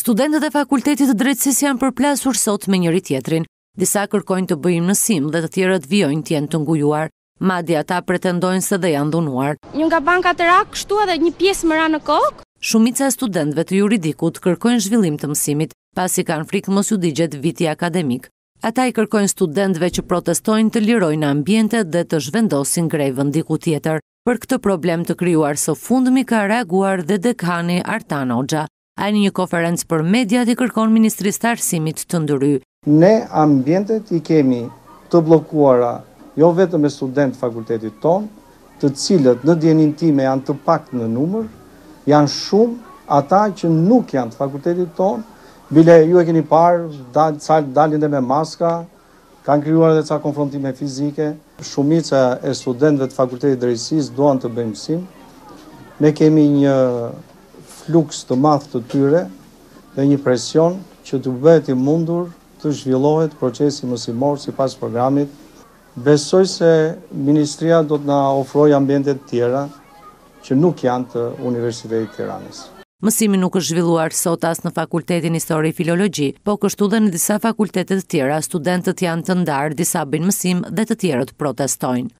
Studentët e fakultetit të drejtësis janë përplasur sot me njëri tjetrin. Disa kërkojnë të bëjmë nësim dhe të tjerët vjojnë tjenë të ngujuar. Madi ata pretendojnë se dhe janë dhunuar. Një nga banka të rakë edhe një piesë mëra në kokë? Shumica e studentëve të juridikut kërkojnë zhvillim të mësimit, pasi kanë frikë mos ju digjet viti akademik. Ata i kërkojnë studentëve që protestojnë të lirojnë ambjente dhe të zhvendosin grej vëndiku tjetër. Për këtë problem të kryuar së fundëmi ka reaguar dhe dekani Artan Ogja a një një koferencë për mediat i kërkon Ministris të të ndëry. Ne ambjentet i kemi të blokuara jo vetëm studentë student fakultetit ton, të cilët në djenin time janë të pak në numër, janë shumë ata që nuk janë të fakultetit ton, bile ju e keni parë, dal, dalin dhe me maska, kanë kryuar dhe ca konfrontime fizike, shumica e studentve të fakultetit drejsis duan të bëjmësim, ne kemi një flux të math të tyre dhe një presion që të bëhet i mundur të zhvillohet procesi mësimor si pas programit. Besoj se Ministria do të na ofroj të tjera që nuk janë të Universitetit Tiranës. Mësimi nuk është zhvilluar sot as në Fakultetin Histori i Filologji, po kështu dhe në disa fakultete të tjera studentët janë të ndarë, disa bin mësim dhe të tjerët protestojnë.